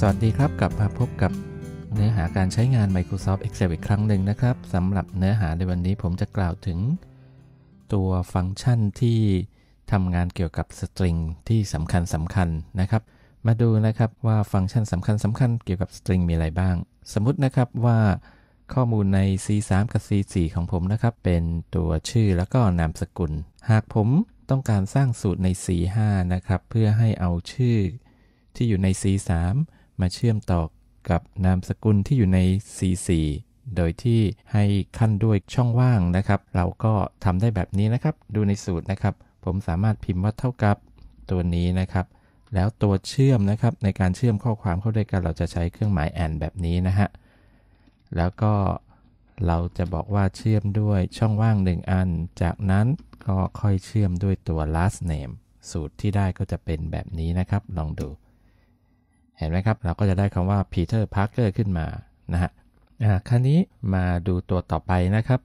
สวัสดีครับกลับมาพบกับเนื้อหาการใช้งาน Microsoft Excel อีกครั้งหนึ่งนะครับสำหรับเนื้อหาในวันนี้ผมจะกล่าวถึง ตัวฟังก์ชันที่ ทำงานเกี่ยวกับสตริงที่สำคัญสำคัญนะครับ มาดูนะครับว่าฟังก์ชันสำคัญสำคัญเกี่ยวกับสตริงมีอะไรบ้าง สมมตินะครับว่าข้อมูลใน C3 กับ C4 ของผมนะครับ เป็นตัวชื่อแล้วก็นามสกุลหากผมต้องการสร้างสูตรใน C5 นะครับเพื่อให้เอาชื่อที่อยู่ใน C3 มาเชื่อมต่อกับนามสกุลที่อยู่ใน C4 โดยที่ให้ขั้นด้วยช่องว่างนะครับ เราก็ทำได้แบบนี้นะครับ ดูในสูตรนะครับ ผมสามารถพิมพ์ว่าเท่ากับตัวนี้นะครับ แล้วตัวเชื่อมนะครับ ในการเชื่อมข้อความเข้าด้วย กันเราจะใช้เครื่องหมายแอนแบบนี้นะฮะ แล้วก็เราจะบอกว่าเชื่อมด้วยช่องว่าง1อัน จากนั้นก็ค่อยเชื่อมด้วยตัว last name สูตรที่ได้ก็จะเป็นแบบนี้นะครับ ลองดูเห็นไหมครับ เราก็จะได้คำว่า Peter Parker ขึ้นมานะฮะคราวนี้มาดูตัวต่อไปนะครับ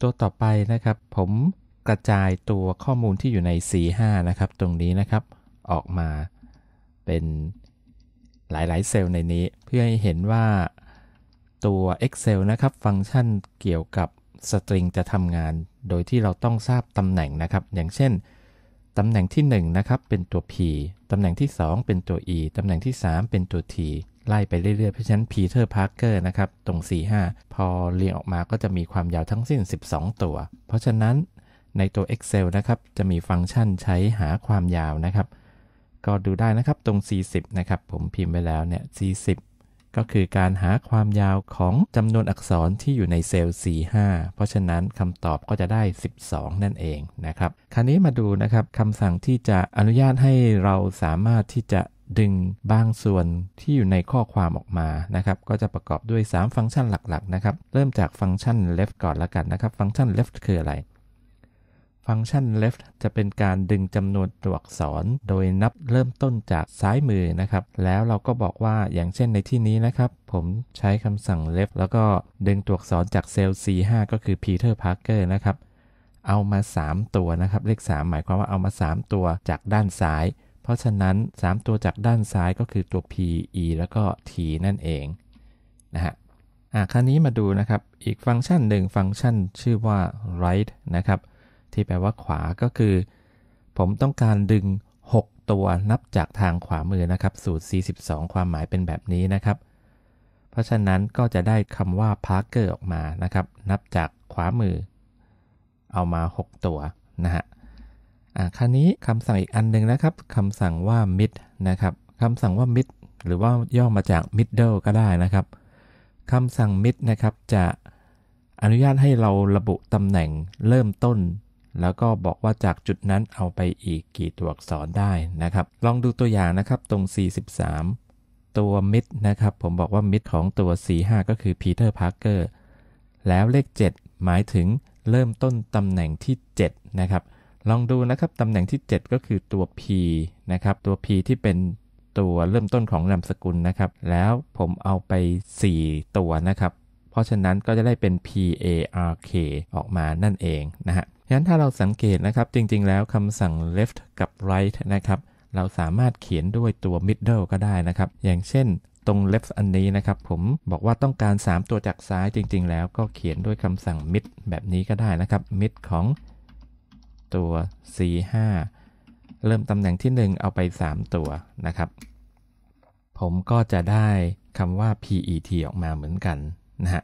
ตัวต่อไปนะครับ ผมกระจายตัวข้อมูลที่อยู่ใน C5 นะครับ ตรงนี้นะครับ ออกมาเป็นหลายๆเซลล์ในนี้ เพื่อให้เห็นว่าตัว Excel นะครับฟังก์ชันเกี่ยวกับสตริงจะทำงานโดยที่เราต้องทราบตำแหน่งนะครับ อย่างเช่นตำแหน่งที่1นะครับเป็นตัว p ตำแหน่งที่ 2 เป็นตัว e ตำแหน่งที่ 3 เป็นตัว t ไล่ไปเรื่อยๆเพราะฉะนั้น Peter Parker นะครับตรง 45 พอเรียงออกมาก็จะมีความยาวทั้งสิ้น 12 ตัว เพราะฉะนั้นในตัว Excel นะครับจะมีฟังก์ชันใช้หาความยาวนะครับก็ดูได้นะครับตรง 40นะครับผมพิมพ์ไปแล้วเนี่ย40ก็คือการหาความยาวของจำนวนอักษรที่อยู่ในเซลล์45 เพราะฉะนั้นคำตอบก็จะได้ 12 นั่นเองนะครับคราวนี้มาดูนะครับคำสั่งที่จะอนุญาตให้เราสามารถที่จะดึงบางส่วนที่อยู่ในข้อความออกมานะครับก็จะประกอบด้วย 3 ฟังก์ชันหลักๆนะครับเริ่มจากฟังก์ชัน left ก่อนละกันนะครับ ฟังก์ชัน left คืออะไรฟังก์ชัน left จะเป็นการดึงจำนวนตัวอักษรโดยนับเริ่มต้นจากซ้ายมือนะครับ แล้วเราก็บอกว่าอย่างเช่นในที่นี้นะครับ ผมใช้คำสั่ง left แล้วก็ดึงตัวอักษรจากเซลล์ C5 ก็คือ Peter Parker นะครับ เอามา 3 ตัวนะครับ เลข3หมายความว่าเอามา 3 ตัวจากด้านซ้าย เพราะฉะนั้น 3 ตัวจากด้านซ้ายก็คือตัว P E แล้วก็ T นั่นเองนะฮะอ่ะคราวนี้มาดูนะครับ อีกฟังก์ชันหนึ่งฟังก์ชันชื่อว่า write นะครับที่แปลว่าขวาก็คือ ผมต้องการดึง 6 ตัว นับจากทางขวามือนะครับสูตร42ความหมายเป็นแบบนี้นะครับเพราะฉะนั้นก็จะได้คำว่าพาร์เกอร์ออกมานะครับนับจากขวามือ เอามา 6 ตัวนะฮะอ่าคราวนี้คำสั่งอีกอันหนึ่งนะครับคำสั่งว่า mid นะครับคำสั่งว่า mid หรือว่าย่อมาจาก middle ก็ได้นะครับคำสั่ง mid นะครับจะอนุญาตให้เราระบุตำแหน่งเริ่มต้นแล้วก็บอกว่าจากจุดนั้นเอาไปอีกกี่ตัวอักษรได้นะครับ ลองดูตัวอย่างนะครับ ตรง 43 ตัวมิดนะครับ ผมบอกว่ามิดของตัว45ก็คือพีเตอร์พาร์เกอร์ แล้วเลข 7 หมายถึงเริ่มต้นตำแหน่งที่7นะครับ ลองดูนะครับ ตำแหน่งที่ 7 ก็คือตัว P นะครับ ตัว P ที่เป็นตัวเริ่มต้นของนามสกุลนะครับ แล้วผมเอาไป 4 ตัวนะครับ เพราะฉะนั้นก็จะได้เป็น P A R K ออกมานั่นเองนะฮะฉะนั้นถ้าเราสังเกตนะครับจริงๆแล้วคำสั่ง left กับ right นะครับ เราสามารถเขียนด้วยตัว middle ก็ได้นะครับ อย่างเช่นตรง left อันนี้นะครับ ผมบอกว่าต้องการ 3 ตัวจากซ้ายจริงๆแล้วก็เขียนด้วยคำสั่ง mid แบบนี้ก็ได้นะครับ mid ของตัว c5 เริ่มตำแหน่งที่ 1 เอาไป 3 ตัวนะครับ ผมก็จะได้คำว่า pet ออกมาเหมือนกันนะฮะ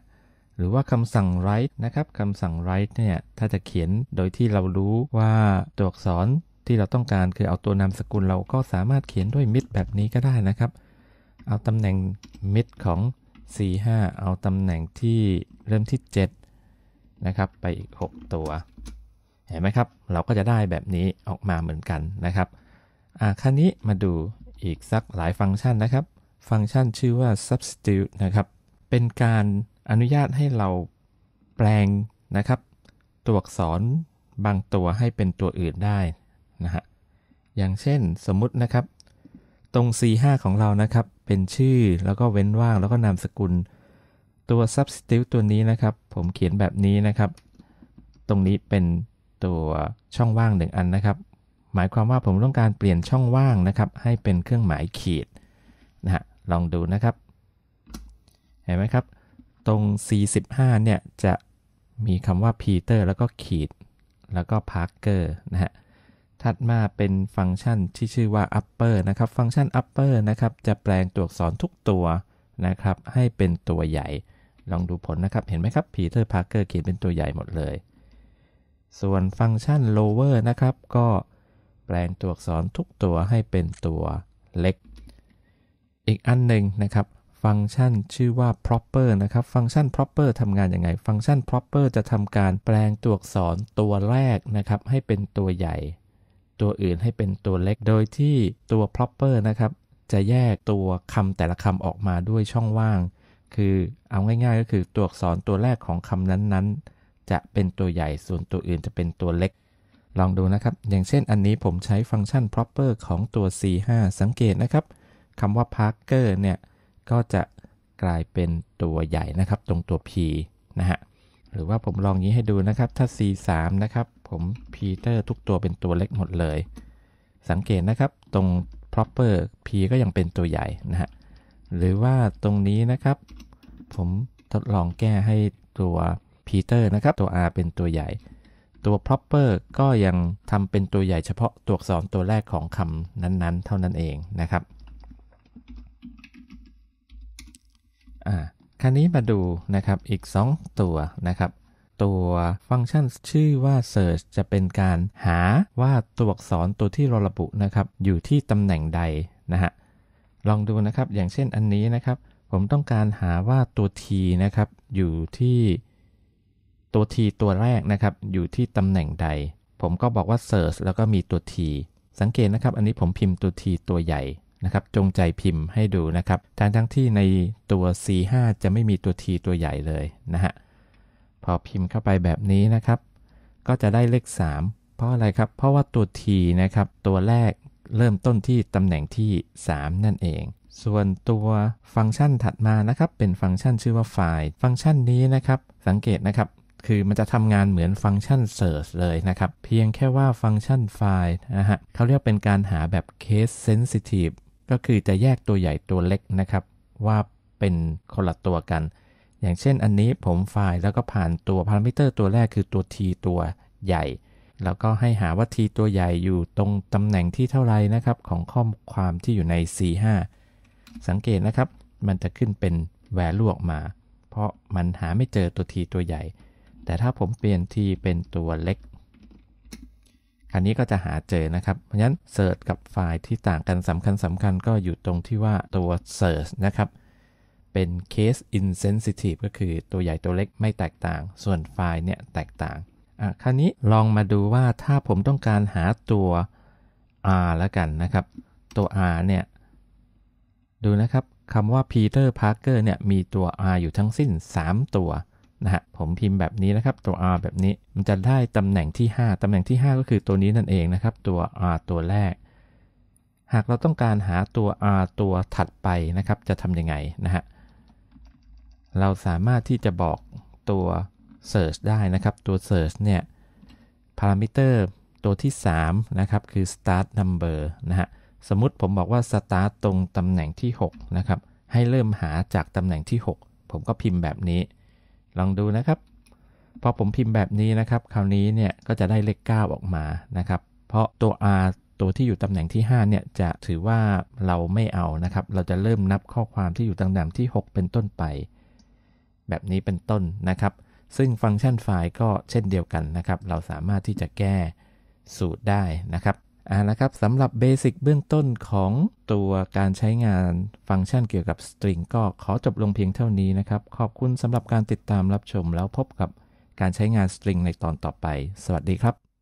หรือว่าคำสั่ง write นะครับคำสั่ง write เนี่ย ถ้าจะเขียนโดยที่เรารู้ว่าตัวอักษรที่เราต้องการ คือเอาตัวนามสกุลเรา ก็สามารถเขียนด้วยมิดแบบนี้ก็ได้นะครับ เอาตำแหน่งมิดของ 4 5 เอาตำแหน่งที่เริ่มที่7นะครับ ไปอีก 6 ตัว เห็นไหมครับ เราก็จะได้แบบนี้ออกมาเหมือนกันนะครับอ่าคันนี้มาดูอีกสักหลายฟังก์ชันนะครับ ฟังก์ชันชื่อว่า substitute นะครับ เป็นการอนุญาตให้เราแปลงนะครับ ตัวอักษรบางตัวให้เป็นตัวอื่นได้นะฮะอย่างเช่นสมมุตินะครับตรง C5 ของเรานะครับ เป็นชื่อแล้วก็เว้นว่างแล้วก็นามสกุลตัว substitute ตัวนี้นะครับ ผมเขียนแบบนี้นะครับ ตรงนี้เป็นตัวช่องว่างหนึ่งอันนะครับ หมายความว่าผมต้องการเปลี่ยนช่องว่างนะครับ ให้เป็นเครื่องหมายขีด นะฮะลองดูนะครับ เห็นไหมครับตรง c 5เนี่ย จะมีคำว่า Peter แล้วก็ขีดแล้วก็ Parker นะฮะ ถัดมาเป็นฟังก์ชันที่ชื่อว่า upper นะครับ ฟังก์ชัน upper นะครับ จะแปลงตัวอักษรทุกตัวนะครับ ให้เป็นตัวใหญ่ ลองดูผลนะครับ เห็นไหมครับ Peter Parker เขียนเป็นตัวใหญ่หมดเลย ส่วนฟังก์ชัน lower นะครับ ก็แปลงตัวอักษรทุกตัวให้เป็นตัวเล็ก อีกอันหนึ่งนะครับฟังก์ชันชื่อว่า proper นะครับ ฟังก์ชัน proper ทำงานยังไง ฟังก์ชัน proper จะทำการแปลงตัวอักษรตัวแรกนะครับ ให้เป็นตัวใหญ่ ตัวอื่นให้เป็นตัวเล็ก โดยที่ตัว proper นะครับ จะแยกตัวคำแต่ละคำออกมาด้วยช่องว่าง คือเอาง่ายๆก็คือตัวอักษรตัวแรกของคำนั้นๆ จะเป็นตัวใหญ่ ส่วนตัวอื่นจะเป็นตัวเล็ก ลองดูนะครับ อย่างเช่นอันนี้ผมใช้ฟังก์ชัน proper ของตัว c5 สังเกตนะครับคำว่า parker เนี่ยก็จะกลายเป็นตัวใหญ่นะครับตรงตัว p นะฮะหรือว่าผมลองนี้ให้ดูนะครับถ้า c 3นะครับ ผมพีเตอร์ทุกตัวเป็นตัวเล็กหมดเลย สังเกตนะครับตรง proper p ก็ยังเป็นตัวใหญ่นะฮะหรือว่าตรงนี้นะครับ ผมทดลองแก้ให้ตัวพีเตอร์นะครับ ตัว r เป็นตัวใหญ่ ตัว proper ก็ยังทำเป็นตัวใหญ่เฉพาะตัวอักษรตัวแรกของคำนั้นๆ เท่านั้นเองนะครับราวนี้มาดูนะครับอีก 2 ตัวนะครับตัวฟังก์ชันชื่อว่า search จะเป็นการหาว่าตัวอักษรตัวที่เราระบุนะครับอยู่ที่ตำแหน่งใดนะฮะลองดูนะครับอย่างเช่นอันนี้นะครับผมต้องการหาว่าตัว t นะครับอยู่ที่ตัว t ตัวแรกนะครับอยู่ที่ตำแหน่งใด ผมก็บอกว่า search แล้วก็มีตัว t สังเกตนะครับอันนี้ผมพิมพ์ตัว t ตัวใหญ่นะครับจงใจพิมพ์ให้ดูนะครับทั้งทั้งที่ในตัว C5 จะไม่มีตัว T ตัวใหญ่เลยนะฮะพอพิมพ์เข้าไปแบบนี้นะครับ ก็จะได้เลข3 เพราะอะไรครับ เพราะว่าตัว T นะครับ ตัวแรกเริ่มต้นที่ตำแหน่งที่ 3 นั่นเอง ส่วนตัวฟังก์ชันถัดมานะครับ เป็นฟังก์ชันชื่อว่าไฟล์ฟังก์ชันนี้นะครับ สังเกตนะครับ คือมันจะทำงานเหมือนฟังก์ชัน search เลยนะครับเพียงแค่ว่าฟังก์ชัน find นะฮะเขาเรียกเป็นการหาแบบ case sensitive ก็คือจะแยกตัวใหญ่ตัวเล็กนะครับว่าเป็นคนละตัวกันอย่างเช่นอันนี้ผมไฟล์แล้วก็ผ่านตัวพารามิเตอร์ตัวแรกคือตัว t ตัวใหญ่ แล้วก็ให้หาว่า t ตัวใหญ่อยู่ตรงตำแหน่งที่เท่าไรนะครับของข้อความที่อยู่ใน c5 สังเกตนะครับ มันจะขึ้นเป็นแวล u e ออกมาเพราะมันหาไม่เจอตัว t ตัวใหญ่ แต่ถ้าผมเปลี่ยน t เป็นตัวเล็กอันนี้ก็จะหาเจอนะครับ เพราะฉะนั้นเซิร์ชกับไฟล์ที่ต่างกันสำคัญสำคัญก็อยู่ตรงที่ว่าตัวเซิร์ชนะครับ เป็น case insensitive ก็คือตัวใหญ่ตัวเล็กไม่แตกต่าง ส่วนไฟล์เนี่ยแตกต่าง อ่ะคราวนี้ลองมาดูว่าถ้าผมต้องการหาตัว R แล้วกันนะครับ ตัว R เนี่ย ดูนะครับคำว่า Peter Parker เนี่ยมีตัว R อยู่ทั้งสิ้น 3 ตัวนะฮะผมพิมพ์แบบนี้นะครับ ตัว R แบบนี้ มันจะได้ตำแหน่งที่ 5ตำแหน่งที่ 5 ก็คือตัวนี้นั่นเองนะครับ ตัว R ตัวแรก หากเราต้องการหาตัว R ตัวถัดไปนะครับ จะทำยังไงนะฮะ เราสามารถที่จะบอกตัว Search ได้นะครับ ตัว Search เนี่ย พารามิเตอร์ตัวที่3นะครับ คือ start number นะฮะ สมมติผมบอกว่า start ตรงตำแหน่งที่6นะครับ ให้เริ่มหาจากตำแหน่งที่ 6 ผมก็พิมพ์แบบนี้ลองดูนะครับพอผมพิมพ์แบบนี้นะครับคราวนี้เนี่ยก็จะได้เลข9ออกมานะครับ เพราะตัว R ตัวที่อยู่ตำแหน่งที่ 5 เนี่ยจะถือว่าเราไม่เอานะครับ เราจะเริ่มนับข้อความที่อยู่ตำแหน่งที่ 6 เป็นต้นไป แบบนี้เป็นต้นนะครับ ซึ่งฟังก์ชันไฟล์ก็เช่นเดียวกันนะครับ เราสามารถที่จะแก้สูตรได้นะครับอ่านะครับสำหรับเบสิกเบื้องต้นของตัวการใช้งานฟังก์ชันเกี่ยวกับสตริงก็ขอจบลงเพียงเท่านี้นะครับ ขอบคุณสำหรับการติดตามรับชมแล้วพบกับการใช้งานสตริงในตอนต่อไป สวัสดีครับ